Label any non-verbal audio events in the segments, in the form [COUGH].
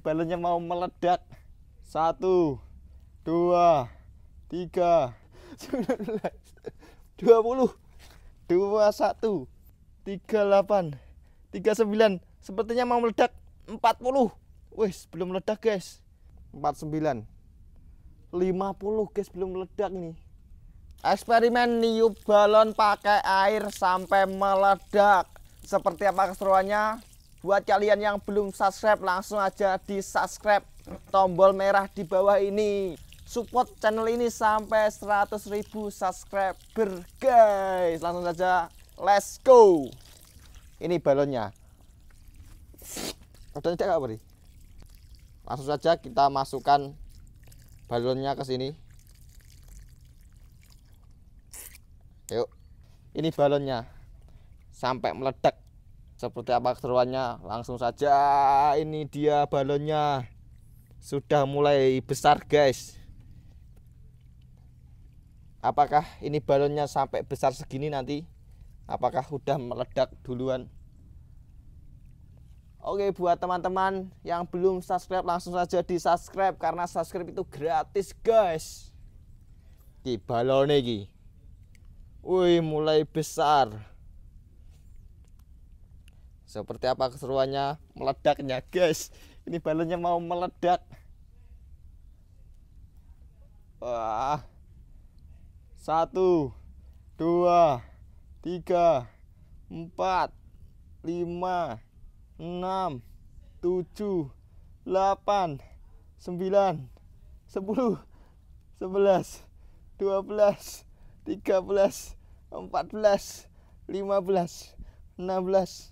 balonnya mau meledak satu dua tiga sembilan belas [LAUGHS] dua puluh dua satu tiga delapan tiga sembilan sepertinya mau meledak empat puluh wes belum meledak guys empat sembilan lima puluh guys belum meledak nih eksperimen niup balon pakai air sampai meledak seperti apa keseruannya Buat kalian yang belum subscribe langsung aja di subscribe tombol merah di bawah ini Support channel ini sampai 100.000 subscriber guys Langsung saja let's go Ini balonnya Langsung saja kita masukkan balonnya ke sini Yuk Ini balonnya Sampai meledak seperti apa keseruannya? Langsung saja ini dia balonnya. Sudah mulai besar, guys. Apakah ini balonnya sampai besar segini nanti? Apakah sudah meledak duluan? Oke buat teman-teman yang belum subscribe langsung saja di subscribe karena subscribe itu gratis guys. Di balon ini. Wih mulai besar. Seperti apa keseruannya meledaknya, guys. Ini balonnya mau meledak. Wah. Satu, dua, tiga, empat, lima, enam, tujuh, delapan, sembilan, sepuluh, sebelas, dua belas, tiga belas, empat belas, lima belas, enam belas,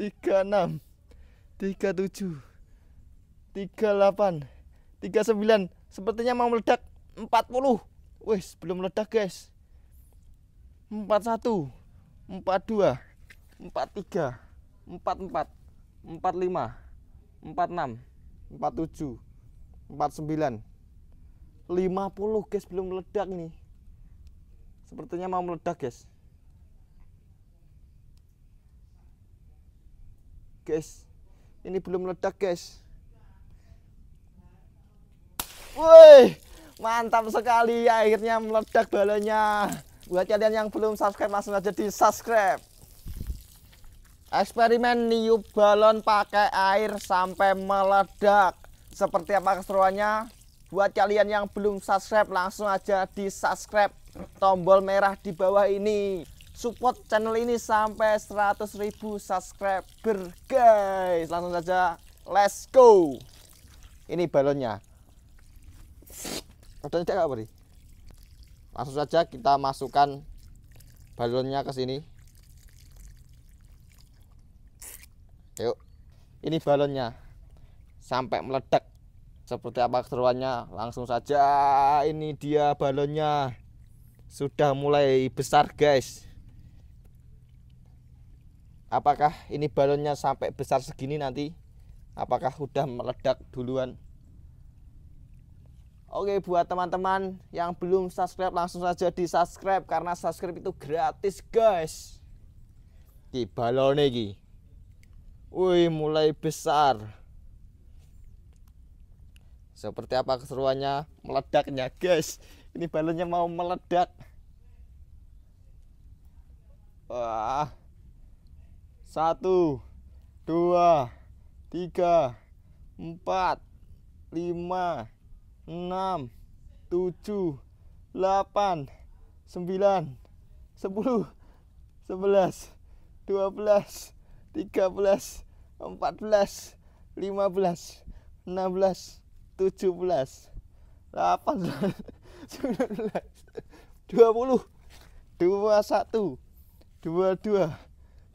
tiga enam tiga tujuh tiga delapan tiga sembilan sepertinya mau meledak empat puluh wes belum meledak guys empat satu empat dua empat tiga empat empat empat lima empat enam empat tujuh empat sembilan lima puluh guys belum meledak nih sepertinya mau meledak guys guys. Ini belum meledak, guys. Woi, mantap sekali akhirnya meledak balonnya. Buat kalian yang belum subscribe langsung aja di subscribe. Eksperimen niup balon pakai air sampai meledak. Seperti apa keseruannya? Buat kalian yang belum subscribe langsung aja di subscribe tombol merah di bawah ini support channel ini sampai 100.000 subscriber guys langsung saja let's go ini balonnya langsung saja kita masukkan balonnya ke sini yuk ini balonnya sampai meledak seperti apa keseruannya langsung saja ini dia balonnya sudah mulai besar guys apakah ini balonnya sampai besar segini nanti apakah sudah meledak duluan Oke buat teman-teman yang belum subscribe langsung saja di subscribe karena subscribe itu gratis guys di balon ini wih mulai besar seperti apa keseruannya meledaknya guys ini balonnya mau meledak wah satu, dua, tiga, empat, lima, enam, tujuh, delapan, sembilan, sepuluh, sebelas, dua belas, tiga belas, empat belas, lima belas, enam belas, tujuh belas, delapan belas, [LAUGHS] sembilan belas, dua puluh, dua satu, dua dua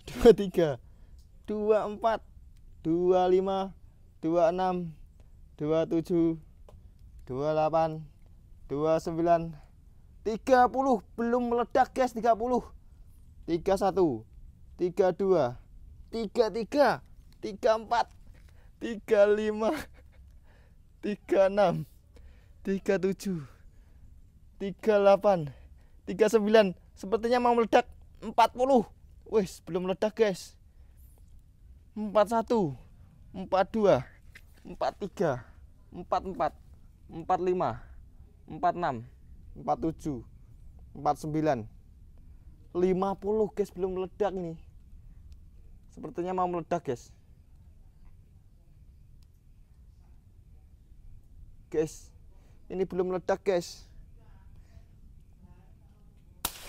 dua tiga dua empat dua lima dua enam dua tujuh dua delapan dua sembilan tiga puluh belum meledak guys tiga puluh tiga satu tiga dua tiga tiga tiga empat tiga lima tiga enam tiga tujuh tiga delapan tiga sembilan sepertinya mau meledak empat puluh Wis, belum meledak, guys. 41, 42, 43, 44, 45, 46, 47, 49. 50, guys, belum meledak nih. Sepertinya mau meledak, guys. Guys, ini belum meledak, guys.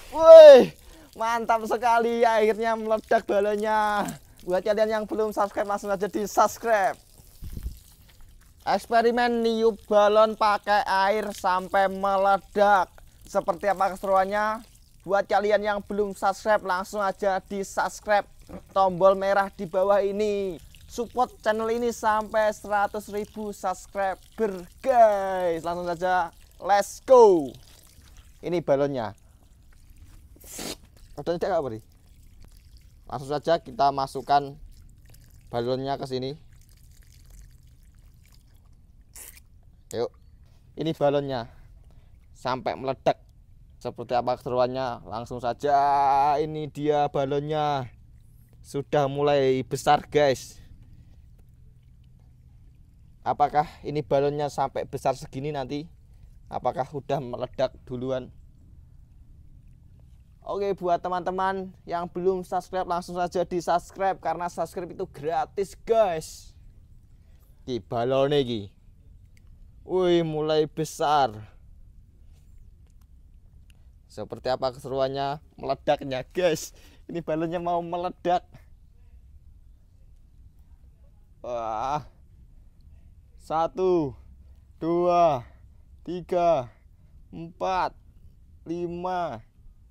Woi! Mantap sekali ya akhirnya meledak balonnya. Buat kalian yang belum subscribe langsung aja di subscribe. Eksperimen niup balon pakai air sampai meledak. Seperti apa keseruannya? Buat kalian yang belum subscribe langsung aja di subscribe tombol merah di bawah ini. Support channel ini sampai 100.000 subscriber guys. Langsung saja let's go. Ini balonnya. Ada tidak Kak Langsung saja kita masukkan balonnya ke sini. Yuk. Ini balonnya. Sampai meledak. Seperti apa keseruannya? Langsung saja ini dia balonnya. Sudah mulai besar, guys. Apakah ini balonnya sampai besar segini nanti? Apakah sudah meledak duluan? Oke buat teman-teman yang belum subscribe langsung saja di subscribe karena subscribe itu gratis guys Ki balon lagi. Wih mulai besar Seperti apa keseruannya meledaknya guys Ini balonnya mau meledak Wah Satu Dua Tiga Empat Lima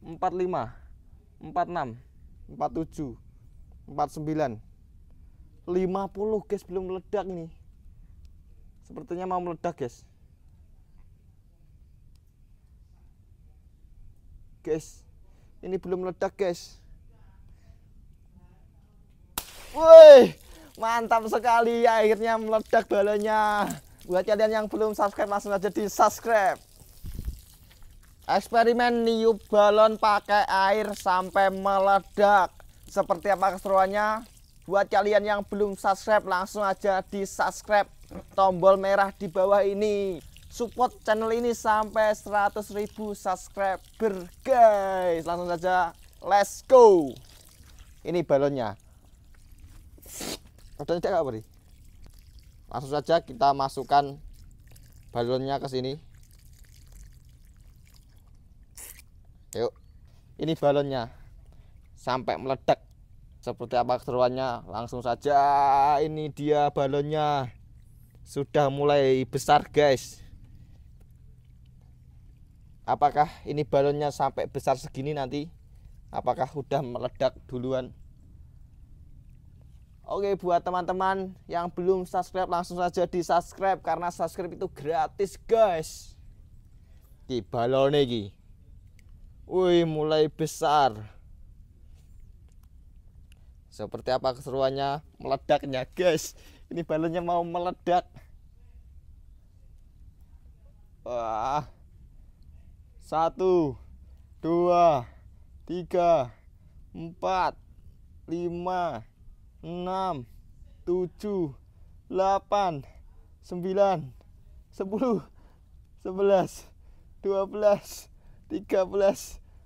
45 46 47 49 50 guys belum meledak nih sepertinya mau meledak guys guys ini belum meledak guys woi mantap sekali ya akhirnya meledak balonnya buat kalian yang belum subscribe langsung aja di subscribe Eksperimen niup balon pakai air sampai meledak. Seperti apa keseruannya? Buat kalian yang belum subscribe langsung aja di subscribe tombol merah di bawah ini. Support channel ini sampai 100.000 subscriber guys. Langsung saja let's go. Ini balonnya. Langsung saja kita masukkan balonnya ke sini. ini balonnya sampai meledak seperti apa keseruannya langsung saja ini dia balonnya sudah mulai besar guys apakah ini balonnya sampai besar segini nanti apakah sudah meledak duluan Oke buat teman-teman yang belum subscribe langsung saja di subscribe karena subscribe itu gratis guys di balon ini Wih, mulai besar. Seperti apa keseruannya meledaknya, guys. Ini balonnya mau meledak. Wah. Satu, dua, tiga, empat, lima, enam, tujuh, delapan, sembilan, sepuluh, sebelas, dua belas, tiga belas,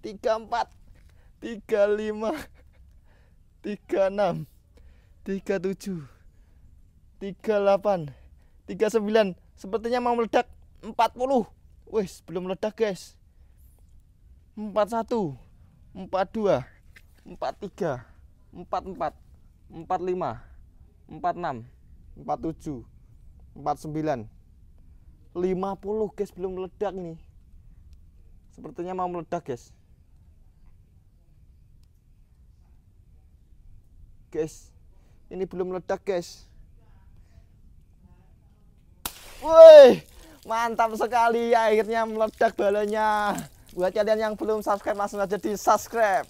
tiga empat tiga lima tiga enam tiga tujuh tiga delapan tiga sembilan sepertinya mau meledak empat puluh wes belum meledak guys empat satu empat dua empat tiga empat empat empat lima empat enam empat tujuh empat sembilan lima puluh guys belum meledak ini sepertinya mau meledak guys guys ini belum meledak guys woi mantap sekali ya akhirnya meledak balonnya buat kalian yang belum subscribe langsung aja di subscribe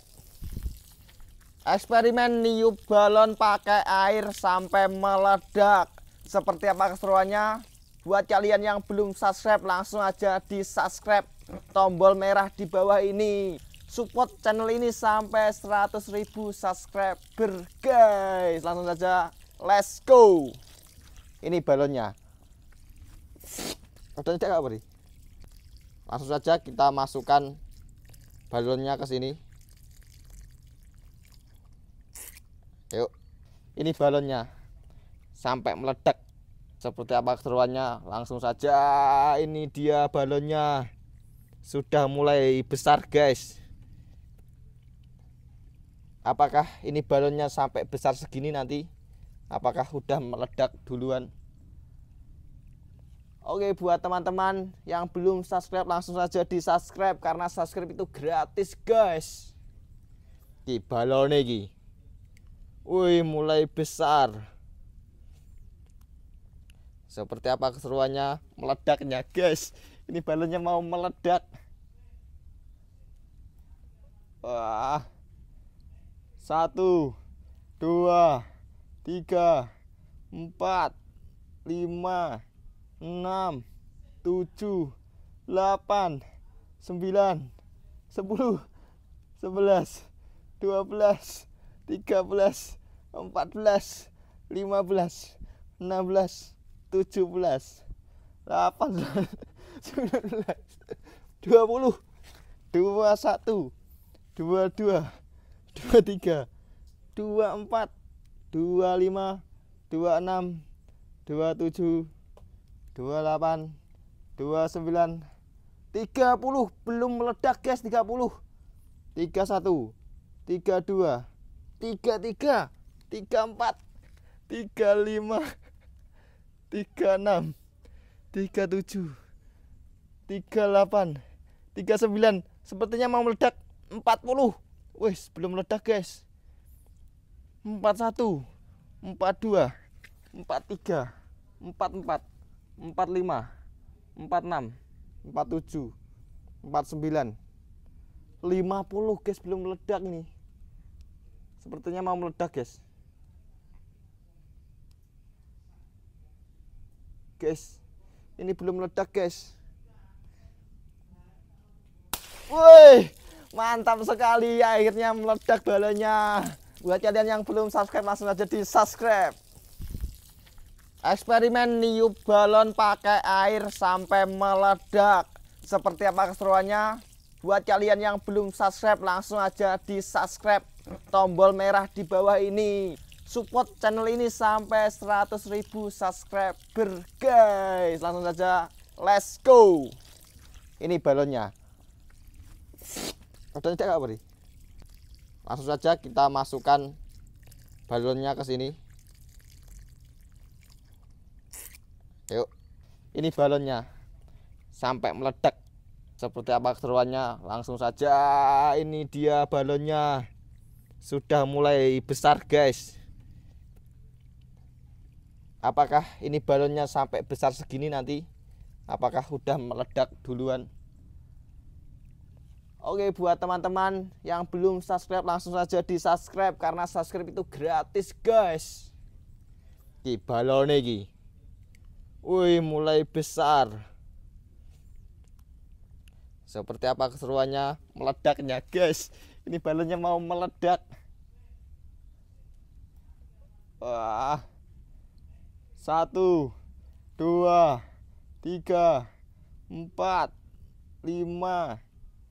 eksperimen niup balon pakai air sampai meledak seperti apa keseruannya buat kalian yang belum subscribe langsung aja di subscribe tombol merah di bawah ini support channel ini sampai 100.000 subscriber guys langsung saja let's go ini balonnya langsung saja kita masukkan balonnya ke sini yuk ini balonnya sampai meledak seperti apa keseruannya langsung saja ini dia balonnya sudah mulai besar guys apakah ini balonnya sampai besar segini nanti apakah sudah meledak duluan Oke buat teman-teman yang belum subscribe langsung saja di subscribe karena subscribe itu gratis guys di balon ini Wih mulai besar Seperti apa keseruannya meledaknya guys Ini balonnya mau meledak Wah satu dua tiga empat lima enam tujuh delapan sembilan sepuluh sebelas dua belas tiga belas empat belas lima belas enam belas tujuh belas delapan belas [LAUGHS] sembilan belas dua puluh dua satu dua dua dua tiga dua empat dua lima dua enam dua tujuh dua delapan dua sembilan tiga puluh belum meledak guys tiga puluh tiga satu tiga dua tiga tiga tiga empat tiga lima tiga enam tiga tujuh tiga delapan tiga sembilan sepertinya mau meledak empat puluh Wes, belum meledak, guys. 41, 42, 43, 44, 45, 46, 47, 49. 50, guys, belum meledak ini. Sepertinya mau meledak, guys. Guys, ini belum meledak, guys. Woi! Mantap sekali akhirnya meledak balonnya. Buat kalian yang belum subscribe langsung aja di subscribe. Eksperimen niup balon pakai air sampai meledak. Seperti apa keseruannya? Buat kalian yang belum subscribe langsung aja di subscribe tombol merah di bawah ini. Support channel ini sampai 100.000 subscriber guys. Langsung aja let's go. Ini balonnya udah tidak apa Langsung saja kita masukkan balonnya ke sini. Yuk. Ini balonnya. Sampai meledak. Seperti apa keseruannya? Langsung saja ini dia balonnya. Sudah mulai besar, guys. Apakah ini balonnya sampai besar segini nanti? Apakah sudah meledak duluan? Oke buat teman-teman yang belum subscribe langsung saja di subscribe karena subscribe itu gratis guys. Ki balon iki. Wih mulai besar. Seperti apa keseruannya meledaknya guys. Ini balonnya mau meledak. Wah. Satu, dua, tiga, empat, lima,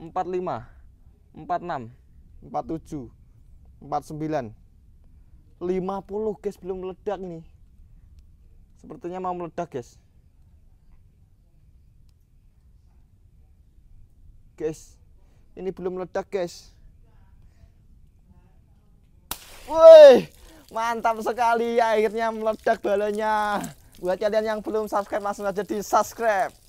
45 46 47 49 50 guys belum meledak nih, sepertinya mau meledak guys guys ini belum meledak guys woi mantap sekali akhirnya meledak balonnya buat kalian yang belum subscribe langsung aja di subscribe